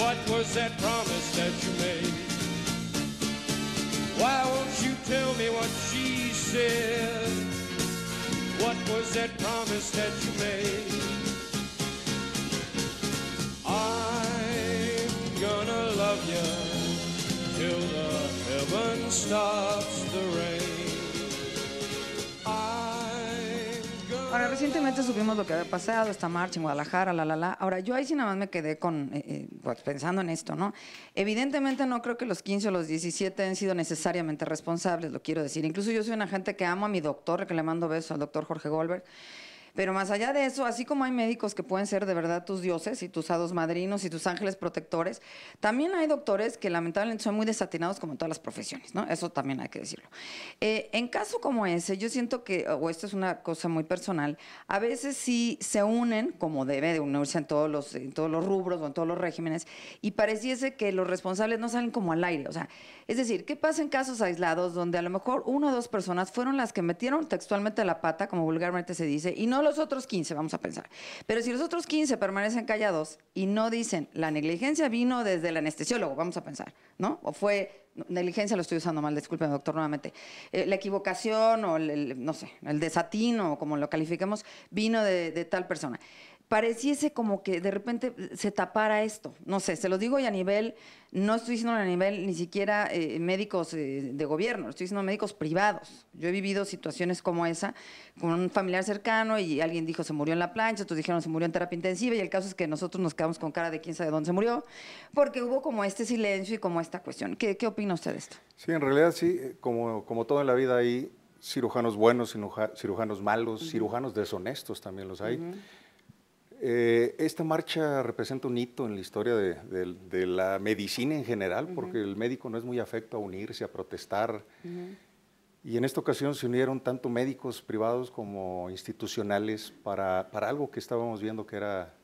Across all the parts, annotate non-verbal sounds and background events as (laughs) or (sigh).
What was that promise that you made? Why won't you tell me what she said? What was that promise that you made? I'm gonna love you till the heaven stops the rain. Ahora, recientemente supimos lo que había pasado, esta marcha en Guadalajara, la, la, la. Ahora, yo ahí sí nada más me quedé con, eh, eh, pues, pensando en esto, ¿no? Evidentemente no creo que los 15 o los 17 han sido necesariamente responsables, lo quiero decir. Incluso yo soy una gente que amo a mi doctor, que le mando besos al doctor Jorge Goldberg. Pero más allá de eso, así como hay médicos que pueden ser de verdad tus dioses y tus hados madrinos y tus ángeles protectores, también hay doctores que lamentablemente son muy desatinados como en todas las profesiones, ¿no? Eso también hay que decirlo. Eh, en caso como ese, yo siento que, o esto es una cosa muy personal, a veces sí se unen, como debe de unirse en todos los, todos los rubros o en todos los regímenes, y pareciese que los responsables no salen como al aire. O sea, es decir, ¿qué pasa en casos aislados donde a lo mejor una o dos personas fueron las que metieron textualmente la pata, como vulgarmente se dice, y no los otros 15, vamos a pensar. Pero si los otros 15 permanecen callados y no dicen, la negligencia vino desde el anestesiólogo, vamos a pensar, ¿no? O fue, negligencia lo estoy usando mal, disculpen doctor, nuevamente. Eh, la equivocación o, el, no sé, el desatino, o como lo califiquemos, vino de tal persona pareciese como que de repente se tapara esto. No sé, se lo digo y a nivel, no estoy diciendo a nivel ni siquiera eh, médicos eh, de gobierno, estoy diciendo médicos privados. Yo he vivido situaciones como esa con un familiar cercano y alguien dijo se murió en la plancha, otros dijeron se murió en terapia intensiva y el caso es que nosotros nos quedamos con cara de quién sabe dónde se murió, porque hubo como este silencio y como esta cuestión. ¿Qué, opina usted de esto? Sí, en realidad sí, eh, como, como todo en la vida hay cirujanos buenos, cirujanos malos, cirujanos deshonestos también los hay. Eh, esta marcha representa un hito en la historia de, la medicina en general, porque el médico no es muy afecto a unirse, a protestar. Y en esta ocasión se unieron tanto médicos privados como institucionales para, para algo que estábamos viendo que era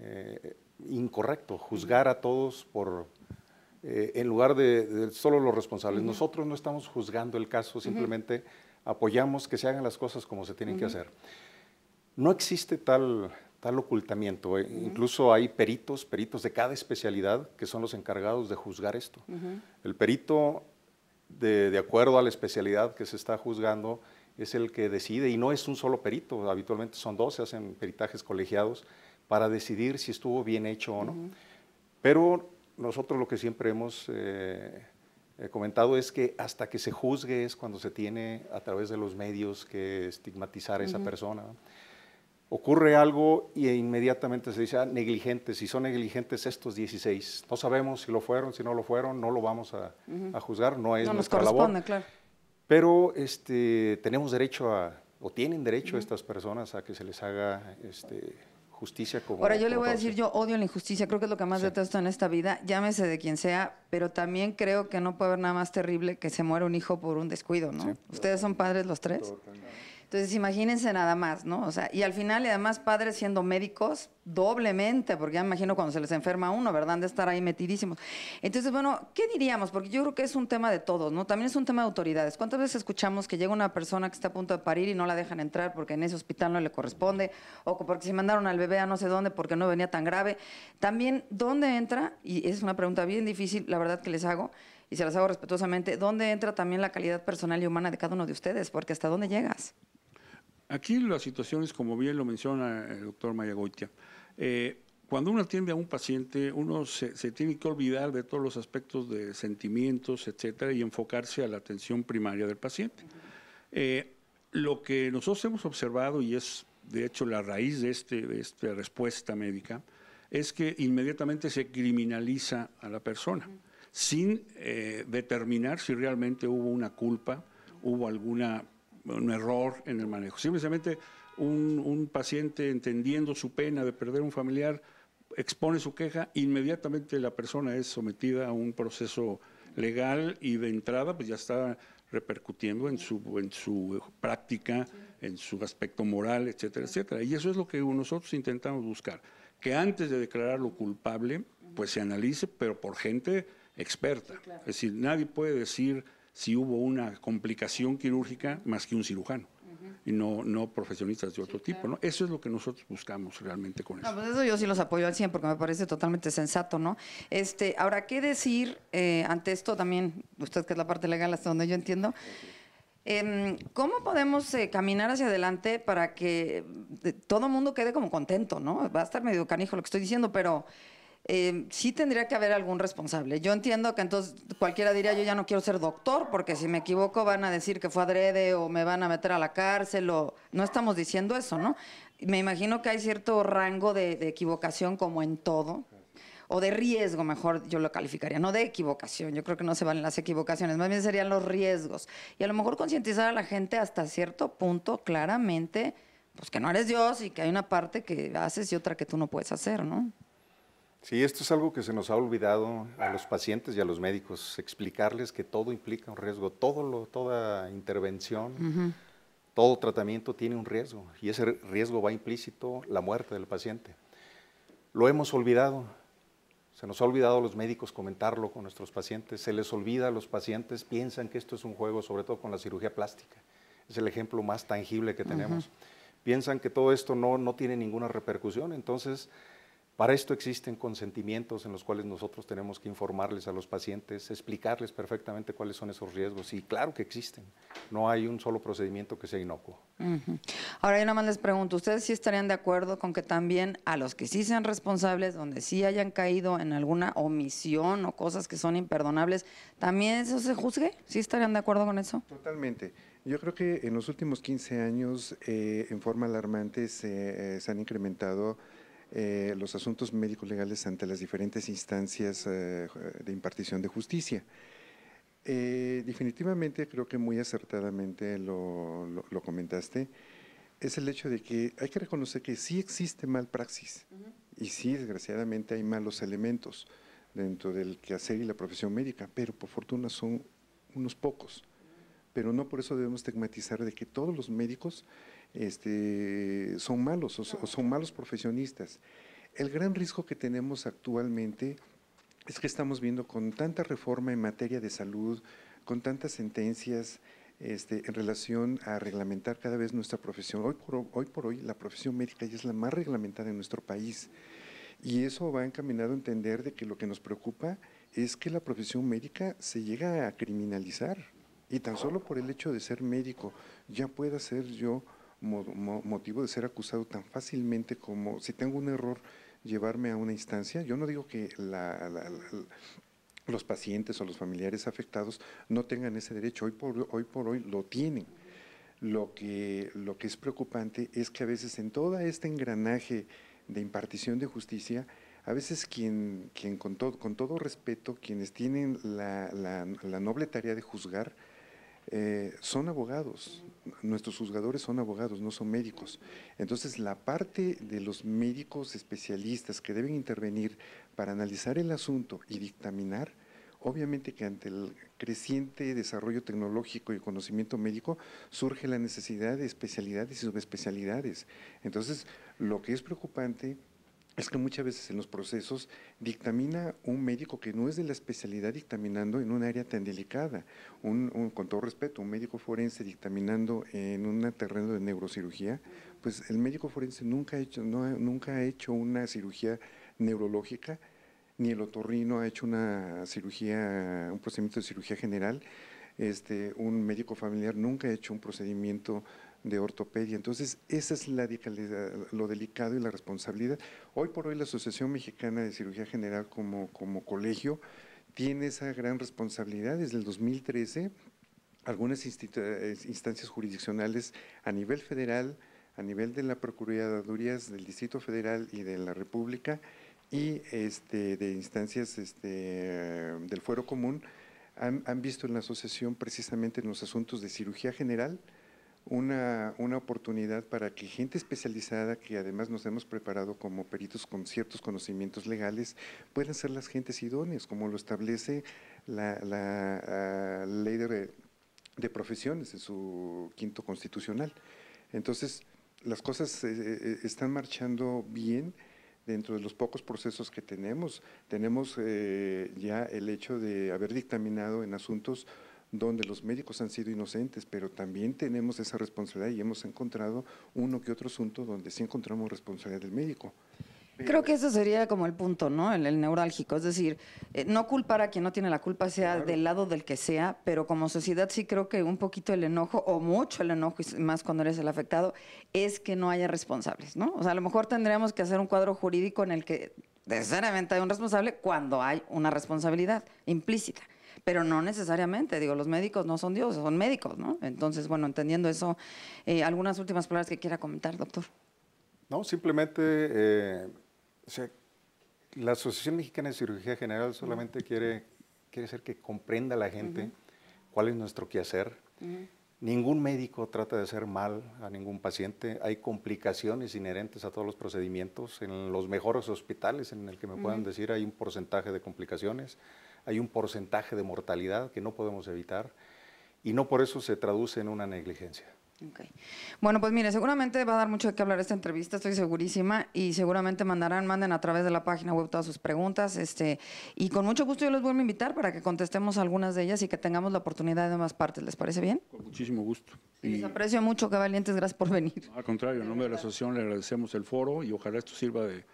eh, incorrecto, juzgar a todos por, eh, en lugar de, de, solo los responsables. Nosotros no estamos juzgando el caso, simplemente apoyamos que se hagan las cosas como se tienen que hacer. No existe tal tal ocultamiento. Eh, incluso hay peritos, peritos de cada especialidad, que son los encargados de juzgar esto. El perito, de, acuerdo a la especialidad que se está juzgando, es el que decide, y no es un solo perito, habitualmente son dos, se hacen peritajes colegiados para decidir si estuvo bien hecho o no. Pero nosotros lo que siempre hemos eh, eh, comentado es que hasta que se juzgue es cuando se tiene a través de los medios que estigmatizar a esa persona ocurre algo y inmediatamente se dice, ah, negligentes, si son negligentes estos 16, no sabemos si lo fueron, si no lo fueron, no lo vamos a, juzgar, no es no nos corresponde, Claro. Pero este, tenemos derecho a, o tienen derecho estas personas a que se les haga este, justicia como... Ahora yo le voy a decir, yo odio la injusticia, creo que es lo que más detesto en esta vida, llámese de quien sea, pero también creo que no puede haber nada más terrible que se muera un hijo por un descuido, ¿no? ¿Ustedes son padres los tres? Entonces, imagínense nada más, ¿no? O sea, y al final, y además, padres siendo médicos, doblemente, porque ya me imagino cuando se les enferma uno, ¿verdad? De estar ahí metidísimos. Entonces, bueno, ¿qué diríamos? Porque yo creo que es un tema de todos, ¿no? También es un tema de autoridades. ¿Cuántas veces escuchamos que llega una persona que está a punto de parir y no la dejan entrar porque en ese hospital no le corresponde, o porque se mandaron al bebé a no sé dónde porque no venía tan grave? También, ¿dónde entra? Y es una pregunta bien difícil, la verdad, que les hago y se las hago respetuosamente, ¿dónde entra también la calidad personal y humana de cada uno de ustedes? Porque hasta dónde llegas. Aquí las situaciones, como bien lo menciona el doctor Mayagoitia, eh, cuando uno atiende a un paciente, uno se, tiene que olvidar de todos los aspectos de sentimientos, etcétera, y enfocarse a la atención primaria del paciente. Eh, lo que nosotros hemos observado, y es de hecho la raíz de, este, de esta respuesta médica, es que inmediatamente se criminaliza a la persona, sin eh, determinar si realmente hubo una culpa, hubo alguna un error en el manejo. Simplemente un, paciente entendiendo su pena de perder un familiar expone su queja, inmediatamente la persona es sometida a un proceso legal y de entrada pues ya está repercutiendo en su, en su práctica, en su aspecto moral, etcétera, etcétera. Y eso es lo que nosotros intentamos buscar, que antes de declararlo culpable, pues se analice, pero por gente experta. Es decir, nadie puede decir si hubo una complicación quirúrgica más que un cirujano y no, no profesionistas de otro tipo, ¿no? Eso es lo que nosotros buscamos realmente con esto. Pues eso yo sí los apoyo al 100 porque me parece totalmente sensato, ¿no? Este, ahora, ¿qué decir eh, ante esto también? Usted que es la parte legal hasta donde yo entiendo. Em, ¿Cómo podemos eh, caminar hacia adelante para que eh, todo el mundo quede como contento, ¿no? Va a estar medio canijo lo que estoy diciendo, pero... Eh, sí tendría que haber algún responsable. Yo entiendo que entonces cualquiera diría, yo ya no quiero ser doctor, porque si me equivoco van a decir que fue adrede o me van a meter a la cárcel o... No estamos diciendo eso, ¿no? Me imagino que hay cierto rango de, equivocación como en todo, o de riesgo, mejor yo lo calificaría, no de equivocación, yo creo que no se valen las equivocaciones, más bien serían los riesgos. Y a lo mejor concientizar a la gente hasta cierto punto claramente, pues que no eres Dios y que hay una parte que haces y otra que tú no puedes hacer, ¿no? Sí, esto es algo que se nos ha olvidado a los ah. pacientes y a los médicos, explicarles que todo implica un riesgo, toda intervención, todo tratamiento tiene un riesgo y ese riesgo va implícito la muerte del paciente. Lo hemos olvidado, se nos ha olvidado a los médicos comentarlo con nuestros pacientes, se les olvida a los pacientes, piensan que esto es un juego, sobre todo con la cirugía plástica, es el ejemplo más tangible que tenemos. Piensan que todo esto no, no tiene ninguna repercusión, entonces para esto existen consentimientos en los cuales nosotros tenemos que informarles a los pacientes, explicarles perfectamente cuáles son esos riesgos. Y claro que existen. No hay un solo procedimiento que sea inocuo. Ahora yo nada más les pregunto, ¿ustedes sí estarían de acuerdo con que también a los que sí sean responsables, donde sí hayan caído en alguna omisión o cosas que son imperdonables, también eso se juzgue? ¿Sí estarían de acuerdo con eso? Totalmente. Yo creo que en los últimos 15 años, eh, en forma alarmante, se, eh, se han incrementado eh, los asuntos médicos legales ante las diferentes instancias eh, de impartición de justicia. Eh, definitivamente, creo que muy acertadamente lo, comentaste, es el hecho de que hay que reconocer que sí existe mal praxis y sí, desgraciadamente, hay malos elementos dentro del quehacer y la profesión médica, pero por fortuna son unos pocos. Pero no por eso debemos estigmatizar de que todos los médicos este, son malos o, son malos profesionistas. El gran riesgo que tenemos actualmente es que estamos viendo con tanta reforma en materia de salud, con tantas sentencias este, en relación a reglamentar cada vez nuestra profesión. Hoy por hoy, la profesión médica ya es la más reglamentada en nuestro país. Y eso va encaminado a entender de que lo que nos preocupa es que la profesión médica se llega a criminalizar. Y tan solo por el hecho de ser médico, ya pueda ser yo motivo de ser acusado tan fácilmente como si tengo un error llevarme a una instancia. Yo no digo que los pacientes o los familiares afectados no tengan ese derecho, hoy por hoy, lo tienen. Lo que, lo que es preocupante es que a veces en todo este engranaje de impartición de justicia, a veces quien, quien con, todo, con todo respeto, quienes tienen la, noble tarea de juzgar, eh, son abogados, nuestros juzgadores son abogados, no son médicos. Entonces, la parte de los médicos especialistas que deben intervenir para analizar el asunto y dictaminar, obviamente que ante el creciente desarrollo tecnológico y conocimiento médico surge la necesidad de especialidades y subespecialidades. Entonces, lo que es preocupante es que muchas veces en los procesos dictamina un médico que no es de la especialidad dictaminando en un área tan delicada. Un, con todo respeto, un médico forense dictaminando en un terreno de neurocirugía, pues el médico forense nunca ha hecho, no, nunca ha hecho una cirugía neurológica, ni el otorrino ha hecho una cirugía, un procedimiento de cirugía general. Este, un médico familiar nunca ha hecho un procedimiento de ortopedia. Entonces, esa es la, lo delicado y la responsabilidad. Hoy por hoy la Asociación Mexicana de Cirugía General como, como colegio tiene esa gran responsabilidad desde el 2013. Algunas instancias jurisdiccionales a nivel federal, a nivel de la Procuraduría, del Distrito Federal y de la República y este, de instancias este, del Fuero Común, han, han visto en la asociación precisamente en los asuntos de cirugía general, una, una, oportunidad para que gente especializada, que además nos hemos preparado como peritos con ciertos conocimientos legales, puedan ser las gentes idóneas, como lo establece la, ah, ley de, profesiones en su quinto constitucional. Entonces, las cosas eh, eh, están marchando bien dentro de los pocos procesos que tenemos. Tenemos eh, ya el hecho de haber dictaminado en asuntos donde los médicos han sido inocentes, pero también tenemos esa responsabilidad y hemos encontrado uno que otro asunto donde sí encontramos responsabilidad del médico. Creo que ese sería como el punto, ¿no? El, neurálgico. Es decir, eh, no culpar a quien no tiene la culpa, sea del lado del que sea, pero como sociedad sí creo que un poquito el enojo, o mucho el enojo, y más cuando eres el afectado, es que no haya responsables, ¿no? O sea, a lo mejor tendríamos que hacer un cuadro jurídico en el que necesariamente hay un responsable cuando hay una responsabilidad implícita pero no necesariamente, digo, los médicos no son dioses, son médicos, ¿no? Entonces, bueno, entendiendo eso, eh, algunas últimas palabras que quiera comentar, doctor. No, simplemente, eh, o sea, la Asociación Mexicana de Cirugía General solamente quiere, quiere hacer que comprenda la gente cuál es nuestro quehacer. Ningún médico trata de hacer mal a ningún paciente. Hay complicaciones inherentes a todos los procedimientos. En los mejores hospitales, en el que me puedan decir, hay un porcentaje de complicaciones hay un porcentaje de mortalidad que no podemos evitar y no por eso se traduce en una negligencia. Bueno, pues mire, seguramente va a dar mucho de qué hablar esta entrevista, estoy segurísima, y seguramente mandarán, manden a través de la página web todas sus preguntas, este, y con mucho gusto yo les vuelvo a invitar para que contestemos algunas de ellas y que tengamos la oportunidad de más partes, ¿les parece bien? Con muchísimo gusto. les aprecio mucho, que valientes, gracias por venir. Al contrario, en nombre de la asociación le agradecemos el foro y ojalá esto sirva de...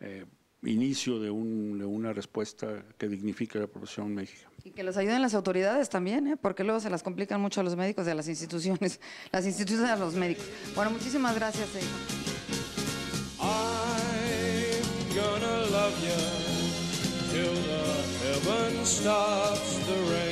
Eh, inicio de, una respuesta que dignifique la profesión México. Y que los ayuden las autoridades también, ¿eh? porque luego se las complican mucho a los médicos y a las instituciones, (laughs) las instituciones a los médicos. Bueno, muchísimas gracias, eh.